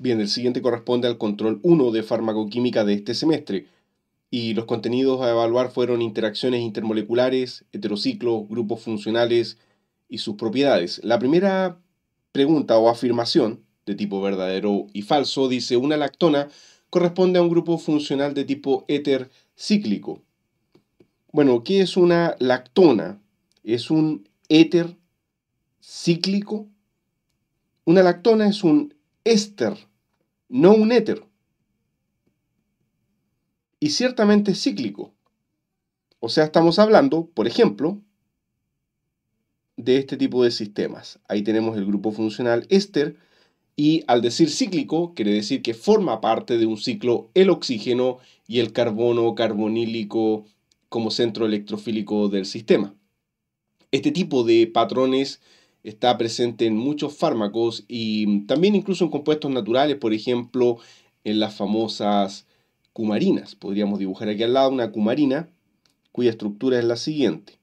Bien, el siguiente corresponde al control 1 de farmacoquímica de este semestre. Y los contenidos a evaluar fueron interacciones intermoleculares, heterociclos, grupos funcionales y sus propiedades. La primera pregunta o afirmación, de tipo verdadero y falso, dice una lactona corresponde a un grupo funcional de tipo éter cíclico. Bueno, ¿qué es una lactona? ¿Es un éter cíclico? Una lactona es un éster no un éter. Y ciertamente cíclico. O sea, estamos hablando, por ejemplo, de este tipo de sistemas. Ahí tenemos el grupo funcional éster y al decir cíclico quiere decir que forma parte de un ciclo el oxígeno y el carbono carbonílico como centro electrofílico del sistema. Este tipo de patrones está presente en muchos fármacos y también incluso en compuestos naturales, por ejemplo, en las famosas cumarinas. Podríamos dibujar aquí al lado una cumarina cuya estructura es la siguiente.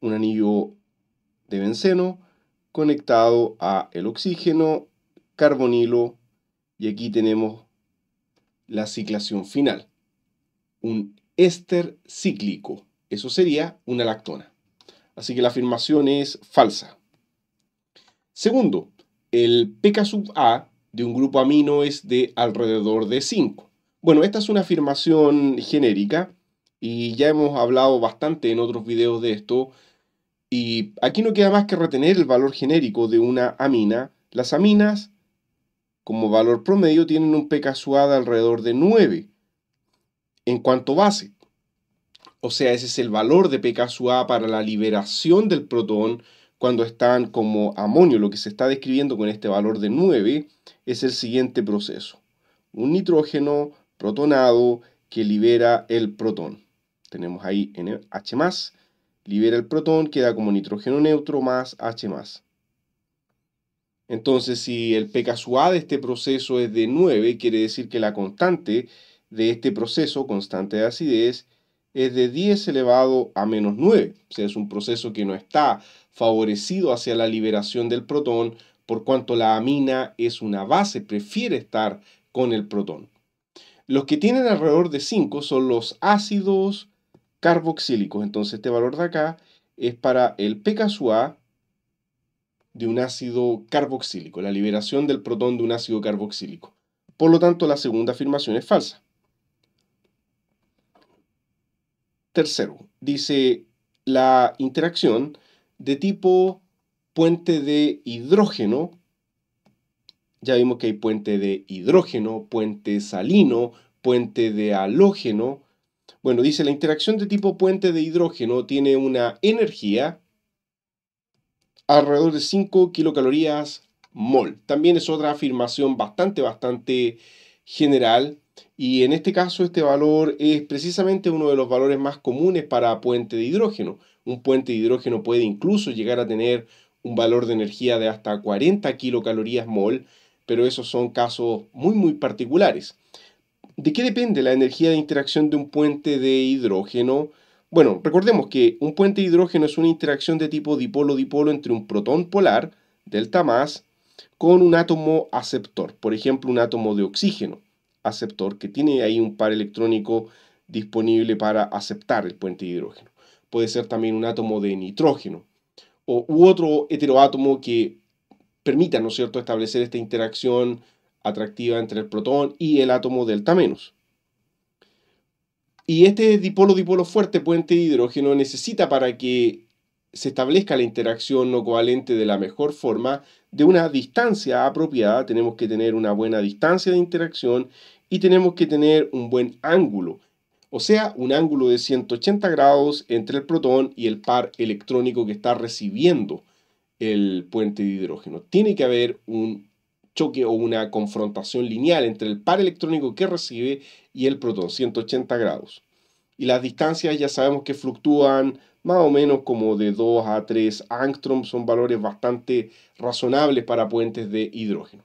Un anillo de benceno conectado a el oxígeno, carbonilo y aquí tenemos la ciclación final. Un éster cíclico. Eso sería una lactona. Así que la afirmación es falsa. Segundo, el pKa sub A de un grupo amino es de alrededor de 5. Bueno, esta es una afirmación genérica y ya hemos hablado bastante en otros videos de esto. Y aquí no queda más que retener el valor genérico de una amina. Las aminas, como valor promedio, tienen un pKa de alrededor de 9 en cuanto base. O sea, ese es el valor de pKa para la liberación del protón cuando están como amonio. Lo que se está describiendo con este valor de 9 es el siguiente proceso. Un nitrógeno protonado que libera el protón. Tenemos ahí H+. libera el protón, queda como nitrógeno neutro más H+. Entonces, si el pKa de este proceso es de 9, quiere decir que la constante de este proceso, constante de acidez, es de 10 elevado a menos 9. O sea, es un proceso que no está favorecido hacia la liberación del protón, por cuanto la amina es una base, prefiere estar con el protón. Los que tienen alrededor de 5 son los ácidos carboxílicos. Entonces este valor de acá es para el pKa de un ácido carboxílico, la liberación del protón de un ácido carboxílico. Por lo tanto, la segunda afirmación es falsa. Tercero, dice la interacción de tipo puente de hidrógeno. Ya vimos que hay puente de hidrógeno, puente salino, puente de halógeno. Bueno, dice la interacción de tipo puente de hidrógeno tiene una energía alrededor de 5 kilocalorías mol. También es otra afirmación bastante, bastante general y en este caso este valor es precisamente uno de los valores más comunes para puente de hidrógeno. Un puente de hidrógeno puede incluso llegar a tener un valor de energía de hasta 40 kilocalorías mol, pero esos son casos muy muy particulares. ¿De qué depende la energía de interacción de un puente de hidrógeno? Bueno, recordemos que un puente de hidrógeno es una interacción de tipo dipolo-dipolo entre un protón polar, delta más, con un átomo aceptor, por ejemplo un átomo de oxígeno aceptor que tiene ahí un par electrónico disponible para aceptar el puente de hidrógeno. Puede ser también un átomo de nitrógeno o, u otro heteroátomo que permita, ¿no es cierto?, establecer esta interacción atractiva entre el protón y el átomo delta menos. Y este dipolo-dipolo fuerte puente de hidrógeno necesita para que se establezca la interacción no covalente de la mejor forma, de una distancia apropiada, tenemos que tener una buena distancia de interacción y tenemos que tener un buen ángulo, o sea, un ángulo de 180 grados entre el protón y el par electrónico que está recibiendo el puente de hidrógeno. Tiene que haber un choque o una confrontación lineal entre el par electrónico que recibe y el protón, 180 grados. Y las distancias ya sabemos que fluctúan más o menos como de 2 a 3 angstrom, son valores bastante razonables para puentes de hidrógeno.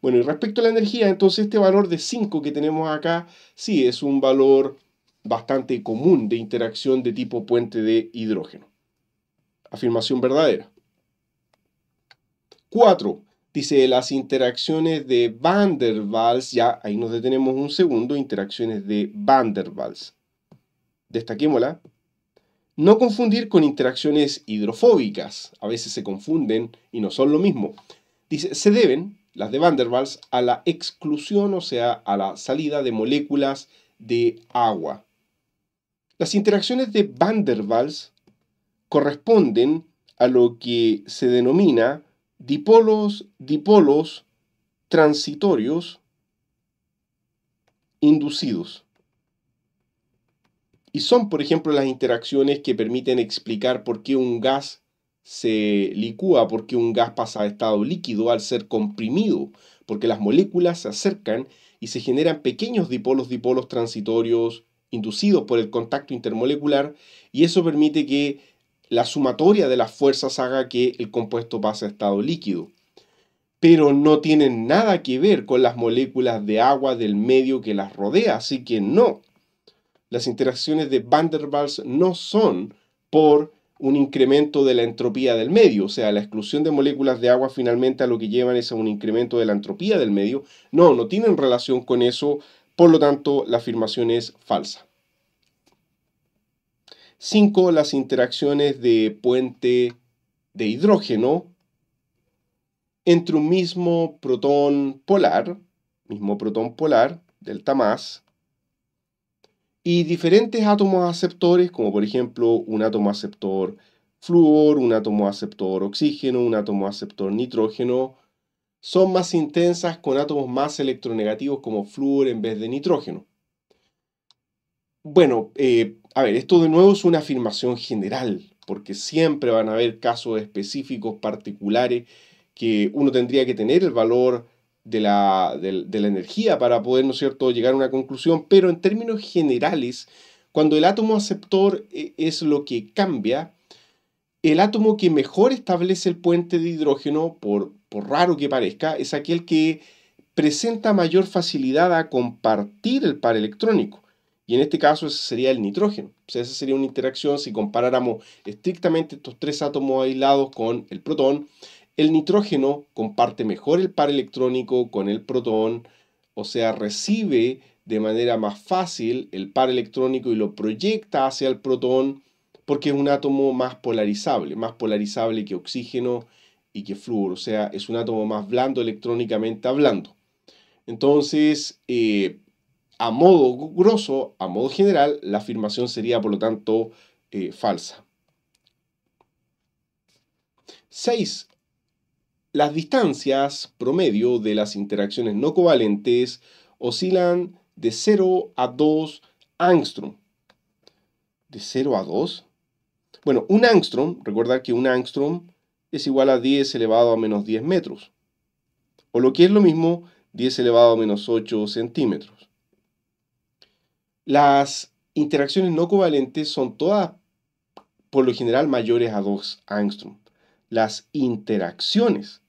Bueno, y respecto a la energía, entonces este valor de 5 que tenemos acá, sí es un valor bastante común de interacción de tipo puente de hidrógeno. Afirmación verdadera. 4. Dice las interacciones de Van der Waals, ya ahí nos detenemos un segundo, interacciones de Van der Waals. Destaquémosla. No confundir con interacciones hidrofóbicas, a veces se confunden y no son lo mismo. Dice, se deben, las de Van der Waals, a la exclusión, o sea, a la salida de moléculas de agua. Las interacciones de Van der Waals corresponden a lo que se denomina dipolos, dipolos transitorios inducidos. Y son, por ejemplo, las interacciones que permiten explicar por qué un gas se licúa, por qué un gas pasa a estado líquido al ser comprimido, porque las moléculas se acercan y se generan pequeños dipolos dipolos transitorios inducidos por el contacto intermolecular y eso permite que la sumatoria de las fuerzas haga que el compuesto pase a estado líquido. Pero no tienen nada que ver con las moléculas de agua del medio que las rodea, así que no, las interacciones de Van der Waals no son por un incremento de la entropía del medio, o sea, la exclusión de moléculas de agua finalmente a lo que llevan es a un incremento de la entropía del medio. No, no tienen relación con eso, por lo tanto, la afirmación es falsa. Cinco, Las interacciones de puente de hidrógeno entre un mismo protón polar, mismo protón polar, delta más, y diferentes átomos aceptores, como por ejemplo un átomo aceptor flúor, un átomo aceptor oxígeno, un átomo aceptor nitrógeno, son más intensas con átomos más electronegativos como flúor en vez de nitrógeno. Bueno, eh, a ver, esto de nuevo es una afirmación general, porque siempre van a haber casos específicos, particulares, que uno tendría que tener el valor de la, energía para poder, ¿no es cierto?, llegar a una conclusión, pero en términos generales, cuando el átomo aceptor eh, es lo que cambia, el átomo que mejor establece el puente de hidrógeno, por, raro que parezca, es aquel que presenta mayor facilidad a compartir el par electrónico. Y en este caso ese sería el nitrógeno. O sea, esa sería una interacción si comparáramos estrictamente estos tres átomos aislados con el protón. El nitrógeno comparte mejor el par electrónico con el protón, o sea, recibe de manera más fácil el par electrónico y lo proyecta hacia el protón porque es un átomo más polarizable, más polarizable que oxígeno y que flúor, o sea, es un átomo más blando electrónicamente hablando. Entonces, eh, a modo grosso, a modo general, la afirmación sería por lo tanto eh, falsa. 6. Las distancias promedio de las interacciones no covalentes oscilan de 0 a 2 angstrom. ¿De 0 a 2? Bueno, un angstrom, recuerda que un angstrom es igual a 10 elevado a menos 10 metros. O lo que es lo mismo, 10 elevado a menos 8 centímetros. Las interacciones no covalentes son todas, por lo general, mayores a 2 angstrom. Las interacciones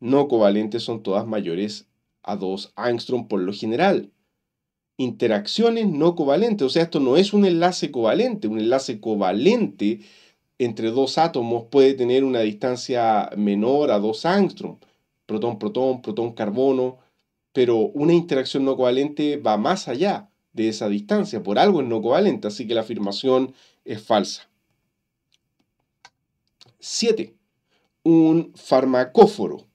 no covalentes son todas mayores a 2 angstrom por lo general. Interacciones no covalentes, o sea, esto no es un enlace covalente, un enlace covalente entre dos átomos puede tener una distancia menor a 2 angstrom, protón-protón, protón-carbono, pero una interacción no covalente va más allá de esa distancia, por algo es no covalente, así que la afirmación es falsa. 7. Un farmacóforo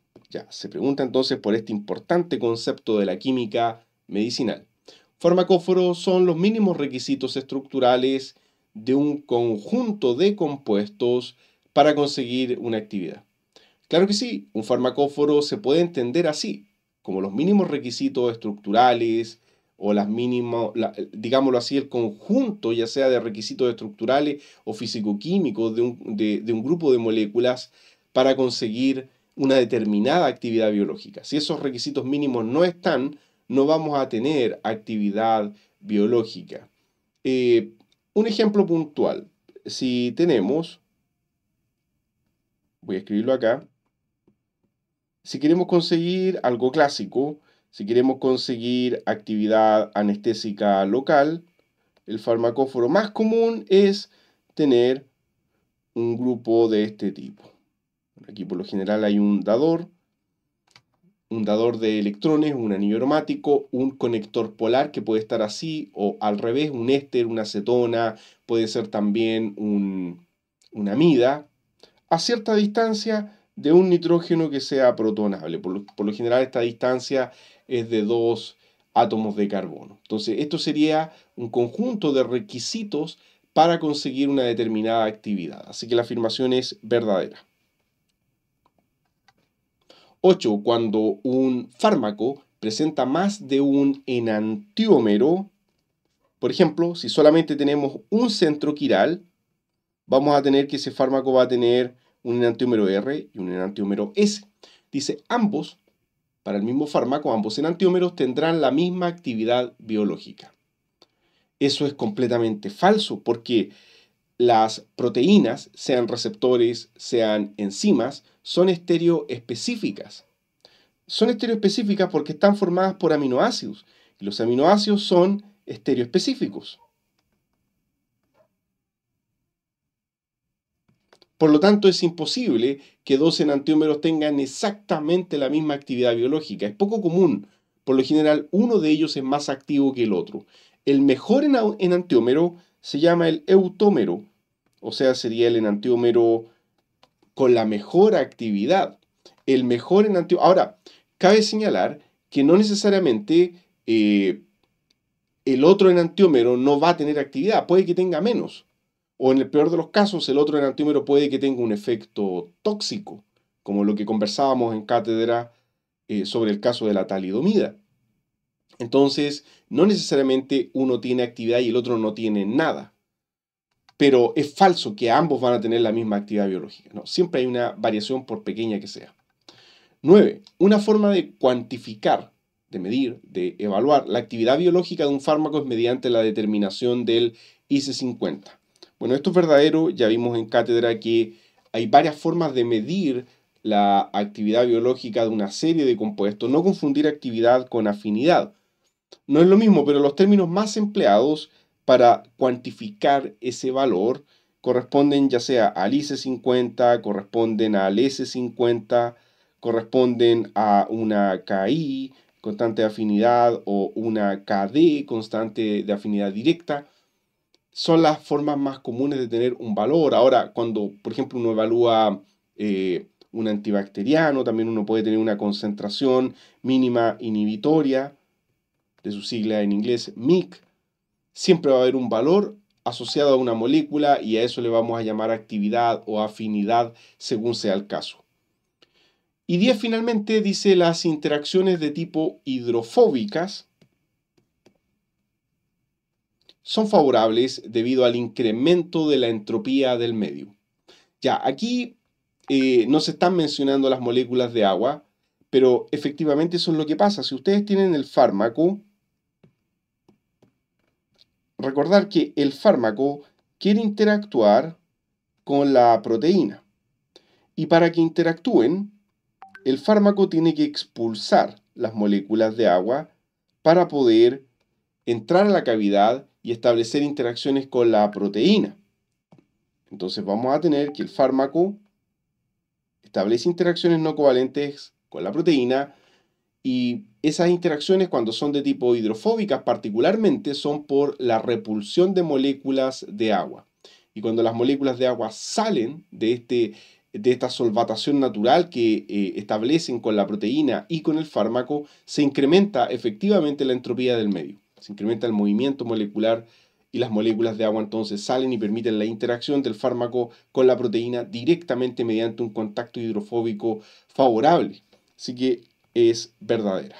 se pregunta entonces por este importante concepto de la química medicinal. Farmacóforos son los mínimos requisitos estructurales de un conjunto de compuestos para conseguir una actividad. Claro que sí, un farmacóforo se puede entender así, como los mínimos requisitos estructurales o las mínimas, digámoslo así, el conjunto ya sea de requisitos estructurales o fisicoquímicos de de, de un grupo de moléculas para conseguir una determinada actividad biológica. Si esos requisitos mínimos no están, no vamos a tener actividad biológica. Eh, un ejemplo puntual, si tenemos, voy a escribirlo acá, si queremos conseguir algo clásico, si queremos conseguir actividad anestésica local, el farmacóforo más común es tener un grupo de este tipo. Aquí por lo general hay un dador, un dador de electrones, un anillo aromático, un conector polar que puede estar así o al revés, un éster, una acetona, puede ser también un, una amida, a cierta distancia de un nitrógeno que sea protonable. Por lo, general esta distancia es de dos átomos de carbono. Entonces, esto sería un conjunto de requisitos para conseguir una determinada actividad. Así que la afirmación es verdadera. 8. Cuando un fármaco presenta más de un enantiómero, por ejemplo, si solamente tenemos un centro quiral, vamos a tener que ese fármaco va a tener un enantiómero R y un enantiómero S. Dice, ambos, para el mismo fármaco, ambos enantiómeros tendrán la misma actividad biológica. Eso es completamente falso porque las proteínas, sean receptores, sean enzimas, son estereoespecíficas. Son estereoespecíficas porque están formadas por aminoácidos y los aminoácidos son estereoespecíficos. Por lo tanto, es imposible que dos enantiómeros tengan exactamente la misma actividad biológica. Es poco común. Por lo general, uno de ellos es más activo que el otro. El mejor enantiómero se llama el eutómero, o sea, sería el enantiómero con la mejor actividad, el mejor en Ahora, cabe señalar que no necesariamente eh, el otro enantiómero no va a tener actividad, puede que tenga menos. O en el peor de los casos, el otro enantiómero puede que tenga un efecto tóxico, como lo que conversábamos en cátedra eh, sobre el caso de la talidomida. Entonces, no necesariamente uno tiene actividad y el otro no tiene nada pero es falso que ambos van a tener la misma actividad biológica. ¿no? Siempre hay una variación por pequeña que sea. 9. Una forma de cuantificar, de medir, de evaluar la actividad biológica de un fármaco es mediante la determinación del IC50. Bueno, esto es verdadero, ya vimos en cátedra que hay varias formas de medir la actividad biológica de una serie de compuestos, no confundir actividad con afinidad. No es lo mismo, pero los términos más empleados para cuantificar ese valor corresponden ya sea al IC50, corresponden al S50, corresponden a una KI, constante de afinidad, o una KD, constante de afinidad directa. Son las formas más comunes de tener un valor. Ahora, cuando, por ejemplo, uno evalúa eh, un antibacteriano, también uno puede tener una concentración mínima inhibitoria, de su sigla en inglés MIC, siempre va a haber un valor asociado a una molécula y a eso le vamos a llamar actividad o afinidad según sea el caso. Y 10 finalmente dice las interacciones de tipo hidrofóbicas son favorables debido al incremento de la entropía del medio. Ya, aquí eh, no se están mencionando las moléculas de agua, pero efectivamente eso es lo que pasa. Si ustedes tienen el fármaco, recordar que el fármaco quiere interactuar con la proteína. Y para que interactúen, el fármaco tiene que expulsar las moléculas de agua para poder entrar a la cavidad y establecer interacciones con la proteína. Entonces vamos a tener que el fármaco establece interacciones no covalentes con la proteína y esas interacciones, cuando son de tipo hidrofóbicas particularmente, son por la repulsión de moléculas de agua. Y cuando las moléculas de agua salen de, este, de esta solvatación natural que eh, establecen con la proteína y con el fármaco, se incrementa efectivamente la entropía del medio. Se incrementa el movimiento molecular y las moléculas de agua entonces salen y permiten la interacción del fármaco con la proteína directamente mediante un contacto hidrofóbico favorable. Así que es verdadera.